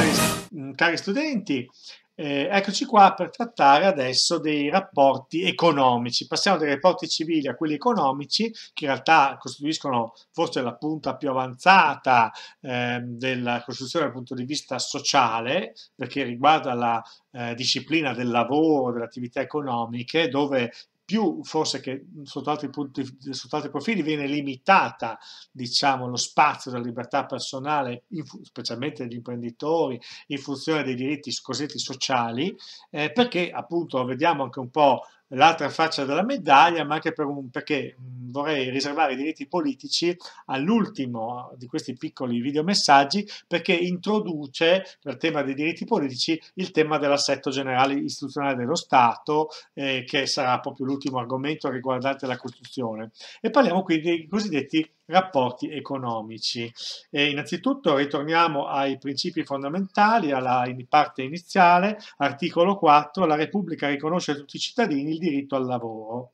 Cari, mm, cari studenti, eh, eccoci qua per trattare adesso dei rapporti economici. Passiamo dai rapporti civili a quelli economici, che in realtà costituiscono forse la punta più avanzata eh, della costruzione dal punto di vista sociale, perché riguarda la eh, disciplina del lavoro, delle attività economiche, dove più forse che sotto altri, punti, sotto altri profili viene limitata diciamo, lo spazio della libertà personale, specialmente degli imprenditori, in funzione dei diritti cosiddetti sociali, eh, perché appunto vediamo anche un po' l'altra faccia della medaglia, ma anche per un, perché mm, vorrei riservare i diritti politici all'ultimo ah, di questi piccoli videomessaggi, perché introduce dal tema dei diritti politici il tema dell'assetto generale istituzionale dello Stato, eh, che sarà proprio l'ultimo argomento riguardante la Costituzione. E parliamo quindi dei cosiddetti rapporti economici. E innanzitutto ritorniamo ai principi fondamentali, alla parte iniziale, articolo 4, la Repubblica riconosce a tutti i cittadini il diritto al lavoro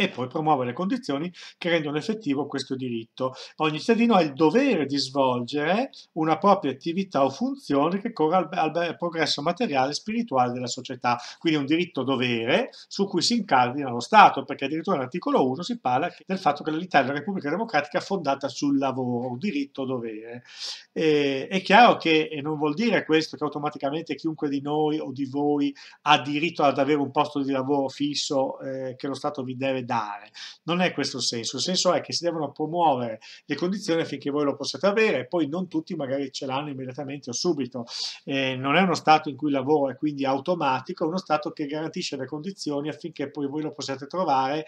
e poi promuove le condizioni che rendono effettivo questo diritto. Ogni cittadino ha il dovere di svolgere una propria attività o funzione che corra al, al, al progresso materiale e spirituale della società, quindi è un diritto dovere su cui si incardina lo Stato, perché addirittura nell'articolo 1 si parla del fatto che l'Italia è una Repubblica Democratica fondata sul lavoro, un diritto dovere. E, è chiaro che e non vuol dire questo che automaticamente chiunque di noi o di voi ha diritto ad avere un posto di lavoro fisso eh, che lo Stato vi deve dare dare. Non è questo il senso, il senso è che si devono promuovere le condizioni affinché voi lo possiate avere, e poi non tutti magari ce l'hanno immediatamente o subito. Eh, non è uno stato in cui il lavoro è quindi automatico, è uno stato che garantisce le condizioni affinché poi voi lo possiate trovare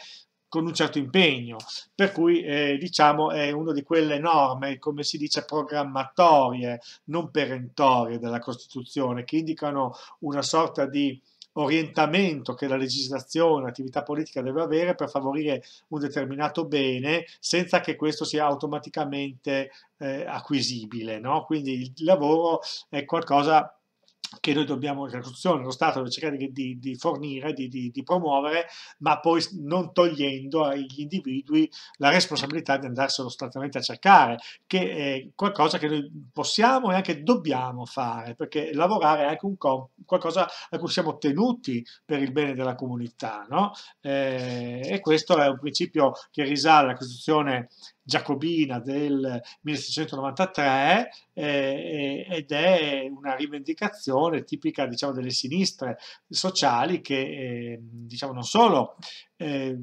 con un certo impegno, per cui eh, diciamo è una di quelle norme, come si dice, programmatorie, non perentorie della Costituzione, che indicano una sorta di orientamento che la legislazione, l'attività politica deve avere per favorire un determinato bene senza che questo sia automaticamente eh, acquisibile. No? Quindi il lavoro è qualcosa che noi dobbiamo, la Costituzione, lo Stato deve cercare di, di fornire, di, di, di, promuovere, ma poi non togliendo agli individui la responsabilità di andarselo sostanzialmente a cercare, che è qualcosa che noi possiamo e anche dobbiamo fare, perché lavorare è anche un qualcosa a cui siamo tenuti per il bene della comunità, no? eh, e questo è un principio che risale alla Costituzione giacobina del 1693 eh, eh, ed è una rivendicazione tipica diciamo, delle sinistre sociali che eh, diciamo, non solo eh,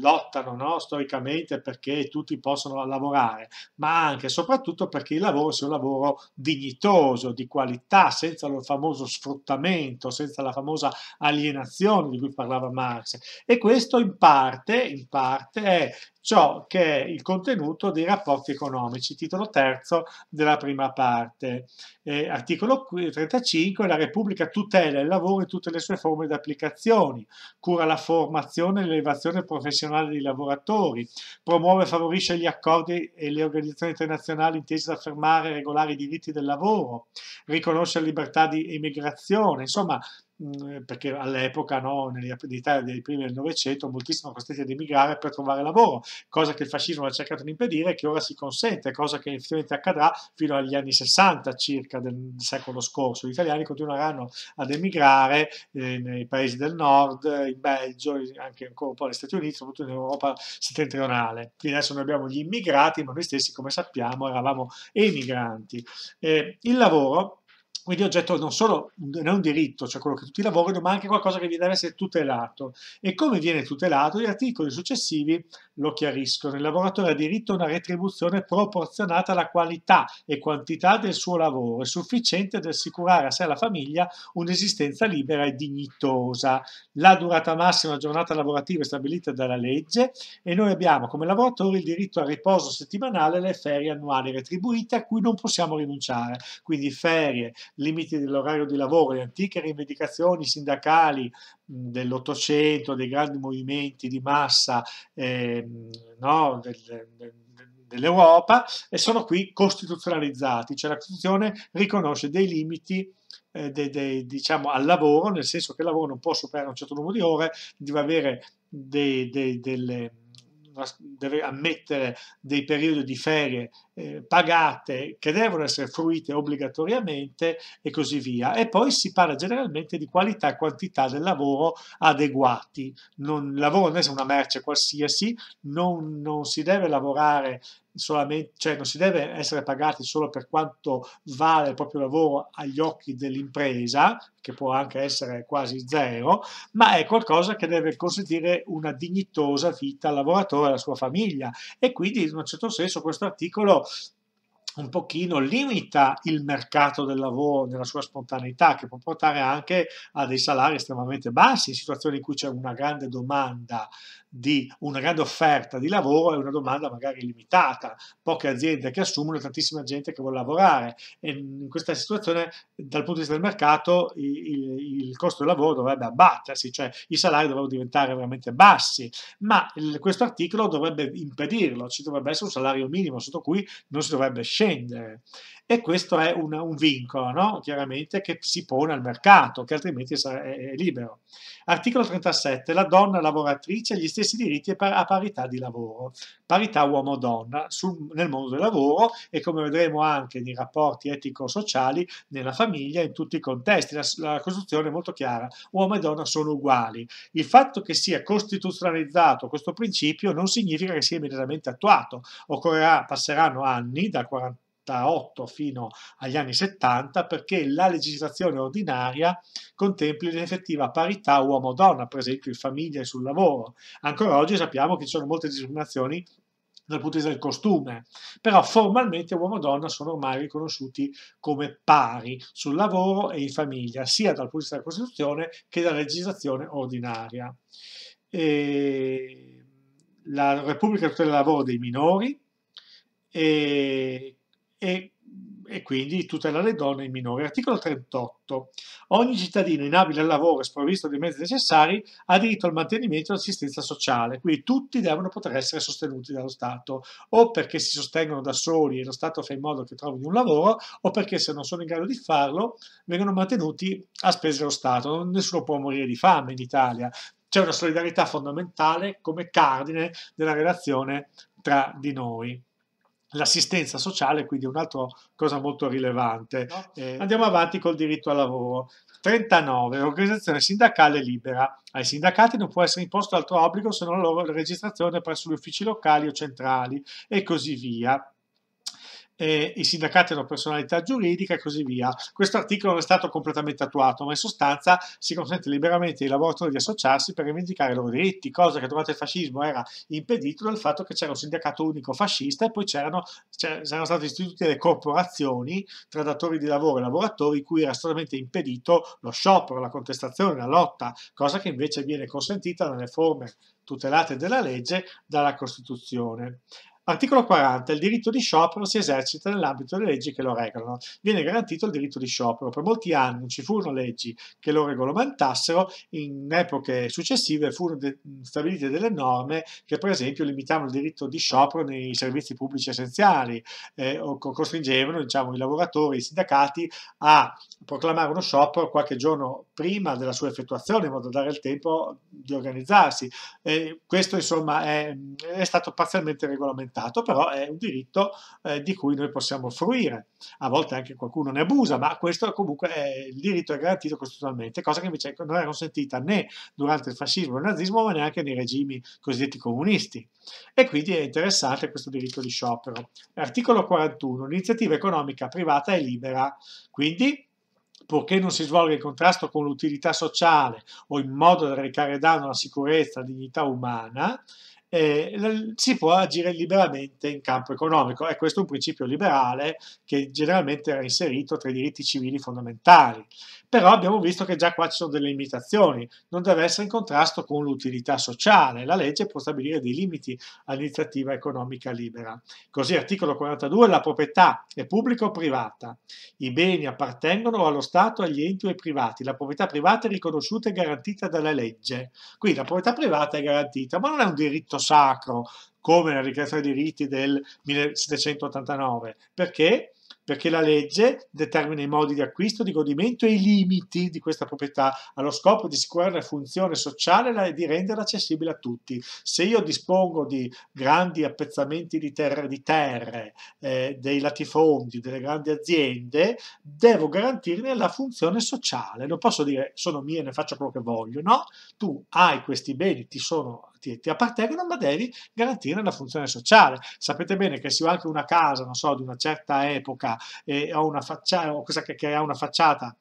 lottano no? storicamente perché tutti possono lavorare, ma anche e soprattutto perché il lavoro sia un lavoro dignitoso, di qualità, senza il famoso sfruttamento, senza la famosa alienazione di cui parlava Marx. E questo in parte, in parte è ciò che è il contenuto dei rapporti economici, titolo terzo della prima parte. Eh, articolo 35, la Repubblica tutela il lavoro in tutte le sue forme di applicazioni, cura la formazione e dell'elevazione professionale dei lavoratori, promuove e favorisce gli accordi e le organizzazioni internazionali intese ad affermare e regolare i diritti del lavoro, riconosce la libertà di emigrazione, insomma Mhmm, eh, perché all'epoca, no, nell'Italia dei primi del Novecento, moltissimi sono costretti ad emigrare per trovare lavoro, cosa che il fascismo ha cercato di impedire e che ora si consente, cosa che effettivamente accadrà fino agli anni 60 circa del secolo scorso. Gli italiani continueranno ad emigrare eh, nei paesi del nord, in Belgio, anche ancora un po' negli Stati Uniti, soprattutto in Europa settentrionale. Quindi adesso noi abbiamo gli immigrati, ma noi stessi, come sappiamo, eravamo emigranti. Eh, il lavoro quindi oggetto non solo non è un diritto, cioè quello che tutti lavorano, ma anche qualcosa che deve essere tutelato. E come viene tutelato? Gli articoli successivi lo chiariscono. Il lavoratore ha diritto a una retribuzione proporzionata alla qualità e quantità del suo lavoro e sufficiente ad assicurare a sé e alla famiglia un'esistenza libera e dignitosa. La durata massima della giornata lavorativa è stabilita dalla legge e noi abbiamo come lavoratori il diritto al riposo settimanale e alle ferie annuali retribuite a cui non possiamo rinunciare. Quindi ferie, limiti dell'orario di lavoro, le antiche rivendicazioni sindacali, dell'Ottocento, dei grandi movimenti di massa eh, no, del, del, dell'Europa e sono qui costituzionalizzati, cioè la Costituzione riconosce dei limiti eh, de, de, diciamo, al lavoro, nel senso che il lavoro non può superare un certo numero di ore, deve avere de, delle deve ammettere dei periodi di ferie eh, pagate che devono essere fruite obbligatoriamente e così via. E poi si parla generalmente di qualità e quantità del lavoro adeguati. Non, il lavoro non è una merce qualsiasi, non, non si deve lavorare solamente, cioè non si deve essere pagati solo per quanto vale il proprio lavoro agli occhi dell'impresa, che può anche essere quasi zero, ma è qualcosa che deve consentire una dignitosa vita al lavoratore e alla sua famiglia. E quindi, in un certo senso, questo articolo well. un pochino limita il mercato del lavoro nella sua spontaneità, che può portare anche a dei salari estremamente bassi, in situazioni in cui c'è una grande domanda di una grande offerta di lavoro e una domanda magari limitata, poche aziende che assumono, e tantissima gente che vuole lavorare e in questa situazione dal punto di vista del mercato il, il costo del lavoro dovrebbe abbattersi, cioè i salari dovrebbero diventare veramente bassi, ma il, questo articolo dovrebbe impedirlo, ci dovrebbe essere un salario minimo sotto cui non si dovrebbe scendere scendere. E questo è un, un vincolo, no? chiaramente, che si pone al mercato, che altrimenti è libero. Articolo 37. La donna lavoratrice ha gli stessi diritti a parità di lavoro. Parità uomo-donna nel mondo del lavoro e come vedremo anche nei rapporti etico-sociali, nella famiglia, in tutti i contesti. La, la Costituzione è molto chiara. Uomo e donna sono uguali. Il fatto che sia costituzionalizzato questo principio non significa che sia immediatamente attuato. Occorrerà, passeranno anni, dal 41 78 fino agli anni 70 perché la legislazione ordinaria contempli l'effettiva parità uomo-donna, per esempio in famiglia e sul lavoro. Ancora oggi sappiamo che ci sono molte discriminazioni dal punto di vista del costume, però formalmente uomo e donna sono ormai riconosciuti come pari sul lavoro e in famiglia, sia dal punto di vista della Costituzione che dalla legislazione ordinaria. E la Repubblica tutela il lavoro dei minori, e e, e quindi tutela le donne e i minori. Articolo 38. Ogni cittadino inabile al lavoro e sprovvisto dei mezzi necessari ha diritto al mantenimento e all'assistenza sociale, quindi tutti devono poter essere sostenuti dallo Stato, o perché si sostengono da soli e lo Stato fa in modo che trovino un lavoro, o perché se non sono in grado di farlo vengono mantenuti a spese dello Stato. Nessuno può morire di fame in Italia. C'è una solidarietà fondamentale come cardine della relazione tra di noi l'assistenza sociale, quindi un'altra cosa molto rilevante. No? Eh, andiamo avanti col diritto al lavoro. 39. L'organizzazione sindacale libera. Ai sindacati non può essere imposto altro obbligo se non la loro registrazione presso gli uffici locali o centrali e così via eh, i sindacati hanno personalità giuridica e così via. Questo articolo non è stato completamente attuato, ma in sostanza si consente liberamente ai lavoratori di associarsi per rivendicare i loro diritti, cosa che durante il fascismo era impedito dal fatto che c'era un sindacato unico fascista e poi c'erano, c'erano state istituite le corporazioni tra datori di lavoro e lavoratori cui era assolutamente impedito lo sciopero, la contestazione, la lotta, cosa che invece viene consentita nelle forme tutelate della legge dalla Costituzione. Articolo 40. Il diritto di sciopero si esercita nell'ambito delle leggi che lo regolano. Viene garantito il diritto di sciopero. Per molti anni ci furono leggi che lo regolamentassero, in epoche successive furono de stabilite delle norme che per esempio limitavano il diritto di sciopero nei servizi pubblici essenziali eh, o co costringevano diciamo, i lavoratori, i sindacati a proclamare uno sciopero qualche giorno prima della sua effettuazione in modo da dare il tempo di organizzarsi. Eh, questo insomma è, è stato parzialmente regolamentato rispettato, però è un diritto eh, di cui noi possiamo fruire. A volte anche qualcuno ne abusa, ma questo comunque è, il diritto è garantito costituzionalmente, cosa che invece non era consentita né durante il fascismo e il nazismo, ma neanche nei regimi cosiddetti comunisti. E quindi è interessante questo diritto di sciopero. Articolo 41. L'iniziativa economica privata è libera, quindi purché non si svolga in contrasto con l'utilità sociale o in modo da recare danno alla sicurezza e alla dignità umana, eh, si può agire liberamente in campo economico. E ecco, questo è un principio liberale che generalmente era inserito tra i diritti civili fondamentali però abbiamo visto che già qua ci sono delle limitazioni, non deve essere in contrasto con l'utilità sociale, la legge può stabilire dei limiti all'iniziativa economica libera. Così articolo 42, la proprietà è pubblica o privata, i beni appartengono allo Stato, agli enti o ai privati, la proprietà privata è riconosciuta e garantita dalla legge, quindi la proprietà privata è garantita, ma non è un diritto sacro come la dichiarazione dei diritti del 1789, perché perché la legge determina i modi di acquisto, di godimento e i limiti di questa proprietà allo scopo di assicurare la funzione sociale e di renderla accessibile a tutti. Se io dispongo di grandi appezzamenti di terre, di terre eh, dei latifondi, delle grandi aziende, devo garantirne la funzione sociale. Non posso dire sono mie ne faccio quello che voglio, no? Tu hai questi beni, ti sono ti, ti, appartengono, ma devi garantire la funzione sociale. Sapete bene che se ho anche una casa, non so, di una certa epoca e ho, una facciata, o questa che, che ha una facciata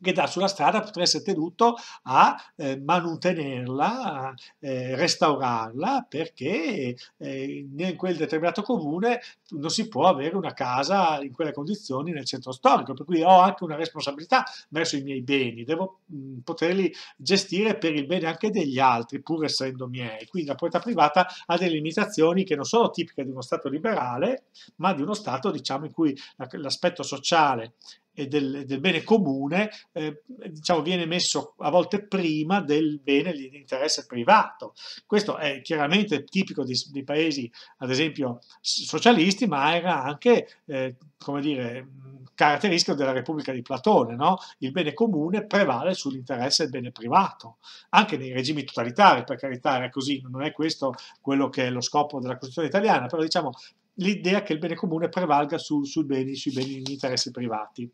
che da sulla strada potrà essere tenuto a eh, manutenerla, a eh, restaurarla, perché eh, in quel determinato comune non si può avere una casa in quelle condizioni nel centro storico, per cui ho anche una responsabilità verso i miei beni, devo mh, mm, poterli gestire per il bene anche degli altri, pur essendo miei. Quindi la proprietà privata ha delle limitazioni che non sono tipiche di uno Stato liberale, ma di uno Stato diciamo, in cui l'aspetto sociale e del, del bene comune eh, diciamo, viene messo a volte prima del bene di interesse privato. Questo è chiaramente tipico di, di paesi, ad esempio, socialisti, ma era anche, eh, come dire, caratteristico della Repubblica di Platone, no? il bene comune prevale sull'interesse del bene privato, anche nei regimi totalitari, per carità era così, non è questo quello che è lo scopo della Costituzione italiana, però diciamo l'idea che il bene comune prevalga su, su beni, sui beni di interessi privati.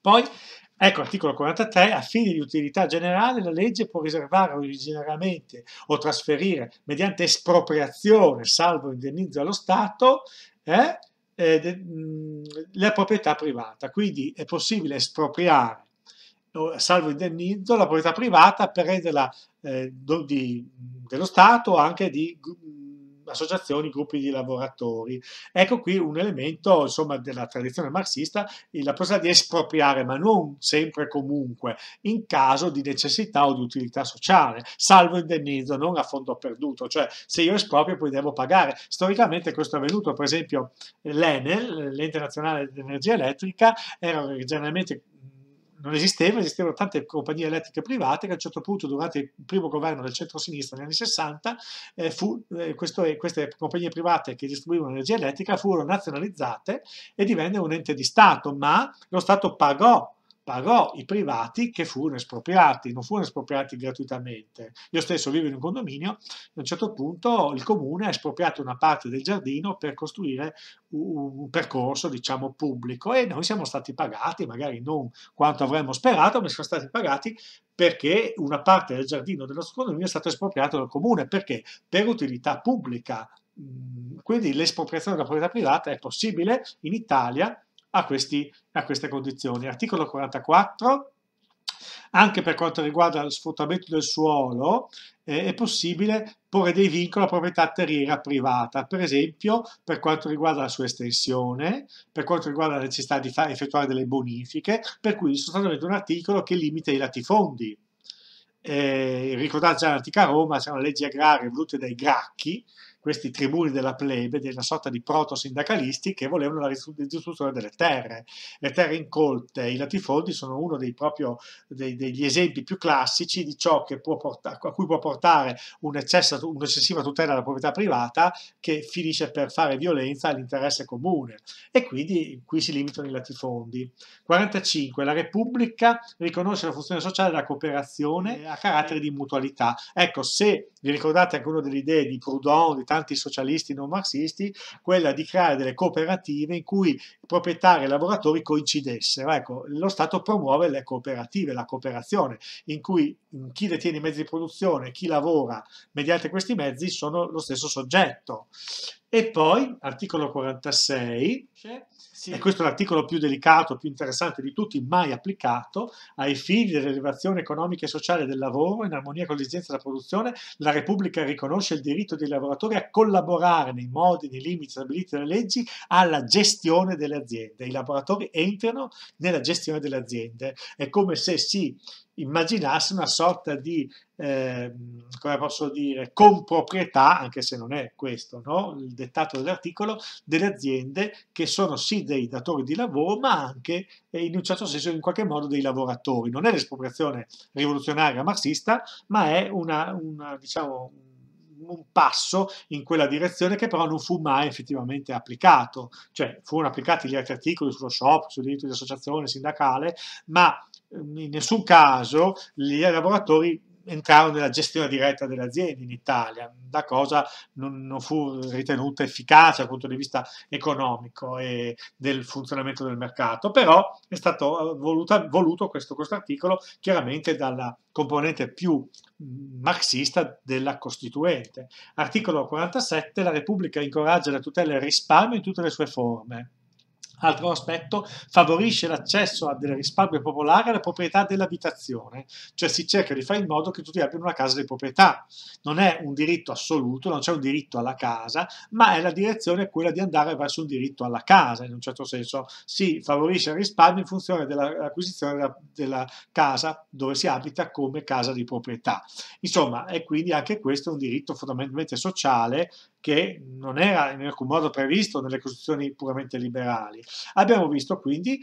Poi, ecco l'articolo 43, a fini di utilità generale la legge può riservare originariamente o trasferire mediante espropriazione, salvo indennizzo allo Stato, eh, eh mm, la proprietà privata. Quindi è possibile espropriare salvo indennizzo, la proprietà privata per renderla eh, di, dello Stato o anche di associazioni, gruppi di lavoratori. Ecco qui un elemento insomma, della tradizione marxista, la possibilità di espropriare, ma non sempre e comunque, in caso di necessità o di utilità sociale, salvo indennizzo, non a fondo perduto, cioè se io esproprio poi devo pagare. Storicamente questo è avvenuto, per esempio l'ENEL, l'Ente Nazionale di Energia Elettrica, era originariamente non esisteva, esistevano tante compagnie elettriche private che a un certo punto, durante il primo governo del centro-sinistra negli anni 60, eh, fu, eh, questo, queste compagnie private che distribuivano energia elettrica furono nazionalizzate e divenne un ente di Stato, ma lo Stato pagò pagò i privati che furono espropriati, non furono espropriati gratuitamente. Io stesso vivo in un condominio, a un certo punto il comune ha espropriato una parte del giardino per costruire un percorso, diciamo, pubblico e noi siamo stati pagati, magari non quanto avremmo sperato, ma siamo stati pagati perché una parte del giardino del nostro condominio è stata espropriata dal comune, perché per utilità pubblica. Mhmm, quindi l'espropriazione della proprietà privata è possibile in Italia a, questi, a queste condizioni. Articolo 44. Anche per quanto riguarda lo sfruttamento del suolo, eh, è possibile porre dei vincoli a proprietà terriera privata, per esempio per quanto riguarda la sua estensione, per quanto riguarda la necessità di fare, effettuare delle bonifiche, per cui sostanzialmente un articolo che limita i latifondi. Eh, ricordate già l'antica Roma, c'erano leggi agrarie volute dai Gracchi questi tribuni della plebe, di una sorta di proto-sindacalisti che volevano la distruzione delle terre. Le terre incolte, i latifondi sono uno dei proprio, dei, degli esempi più classici di ciò portare, a cui può portare un'eccessiva tutela della proprietà privata che finisce per fare violenza all'interesse comune. E quindi qui si limitano i latifondi. 45. La Repubblica riconosce la funzione sociale della cooperazione a carattere di mutualità. Ecco, se vi ricordate anche una delle idee di Proudhon, di tanti socialisti non marxisti, quella di creare delle cooperative in cui proprietari e lavoratori coincidessero. Ecco, lo Stato promuove le cooperative, la cooperazione, in cui chi detiene i mezzi di produzione, chi lavora mediante questi mezzi sono lo stesso soggetto. E poi, articolo 46, sì. e questo è l'articolo più delicato, più interessante di tutti, mai applicato, ai fini dell'elevazione economica e sociale del lavoro, in armonia con l'esigenza della produzione, la Repubblica riconosce il diritto dei lavoratori a collaborare nei modi, nei limiti stabiliti dalle leggi, alla gestione delle aziende. I lavoratori entrano nella gestione delle aziende. È come se si immaginasse una sorta di Ehm, come posso dire, con proprietà, anche se non è questo no? il dettato dell'articolo, delle aziende che sono sì dei datori di lavoro, ma anche eh, in un certo senso in qualche modo dei lavoratori. Non è l'espropriazione rivoluzionaria marxista, ma è una, una diciamo, un passo in quella direzione che però non fu mai effettivamente applicato, cioè furono applicati gli altri articoli sullo shop, sul diritto di associazione sindacale, ma ehm, in nessun caso i lavoratori entrarono nella gestione diretta delle aziende in Italia, la cosa non, non fu ritenuta efficace dal punto di vista economico e del funzionamento del mercato, però è stato eh, voluta, voluto questo, questo articolo chiaramente dalla componente più marxista della Costituente. Articolo 47, la Repubblica incoraggia la tutela e il risparmio in tutte le sue forme. Altro aspetto, favorisce l'accesso al risparmio popolare alla proprietà dell'abitazione, cioè si cerca di fare in modo che tutti abbiano una casa di proprietà. Non è un diritto assoluto, non c'è un diritto alla casa, ma è la direzione quella di andare verso un diritto alla casa, in un certo senso si favorisce il risparmio in funzione dell'acquisizione della, della casa dove si abita come casa di proprietà. Insomma, e quindi anche questo è un diritto fondamentalmente sociale che non era in alcun modo previsto nelle costruzioni puramente liberali. Abbiamo visto quindi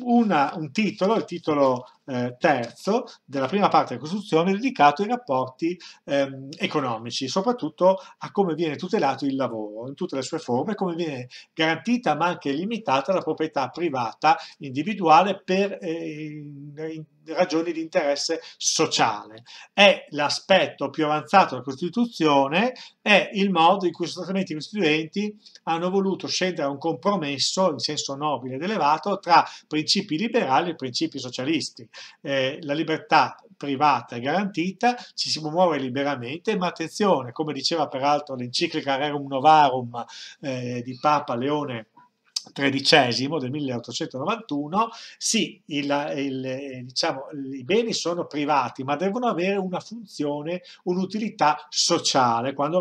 una, un titolo, il titolo eh, terzo della prima parte della Costituzione dedicato ai rapporti ehm, economici, soprattutto a come viene tutelato il lavoro in tutte le sue forme, come viene garantita ma anche limitata la proprietà privata individuale per eh, ragioni di interesse sociale. È l'aspetto più avanzato della Costituzione, è il modo in cui sostanzialmente i costituenti hanno voluto scendere a un compromesso in senso nobile ed elevato tra principi liberali e principi socialisti eh, la libertà privata è garantita, ci si può muovere liberamente, ma attenzione, come diceva peraltro l'enciclica Rerum Novarum eh, di Papa Leone tredicesimo del 1891, sì, il, il, diciamo, i beni sono privati, ma devono avere una funzione, un'utilità sociale quando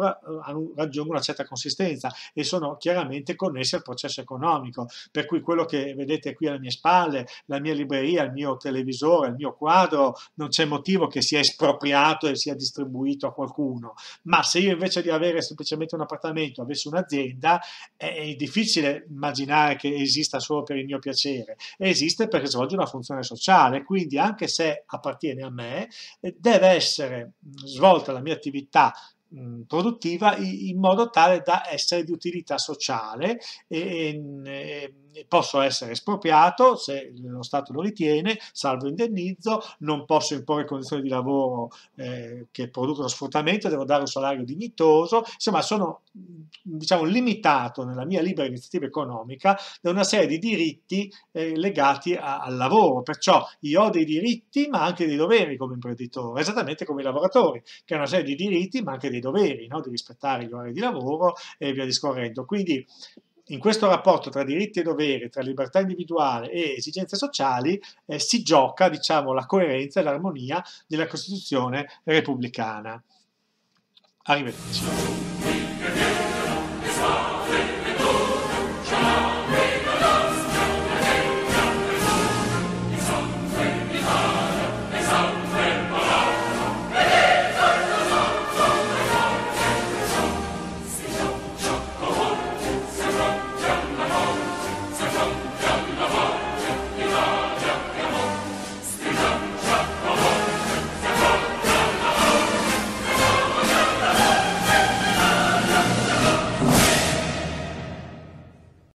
raggiungono una certa consistenza e sono chiaramente connessi al processo economico. Per cui quello che vedete qui alle mie spalle, la mia libreria, il mio televisore, il mio quadro, non c'è motivo che sia espropriato e sia distribuito a qualcuno. Ma se io invece di avere semplicemente un appartamento avessi un'azienda, è difficile immaginare immaginare che esista solo per il mio piacere, esiste perché svolge una funzione sociale, quindi anche se appartiene a me, eh, deve essere mm, svolta la mia attività mm, produttiva in modo tale da essere di utilità sociale e, e, mm, posso essere espropriato se lo Stato lo ritiene, salvo indennizzo, non posso imporre condizioni di lavoro eh, che producono sfruttamento, devo dare un salario dignitoso, insomma sono diciamo, limitato nella mia libera iniziativa economica da una serie di diritti eh, legati a, al lavoro, perciò io ho dei diritti ma anche dei doveri come imprenditore, esattamente come i lavoratori, che hanno una serie di diritti ma anche dei doveri, no? di rispettare gli orari di lavoro e via discorrendo. Quindi in questo rapporto tra diritti e doveri, tra libertà individuale e esigenze sociali, eh, si gioca diciamo, la coerenza e l'armonia della Costituzione repubblicana. Arrivederci.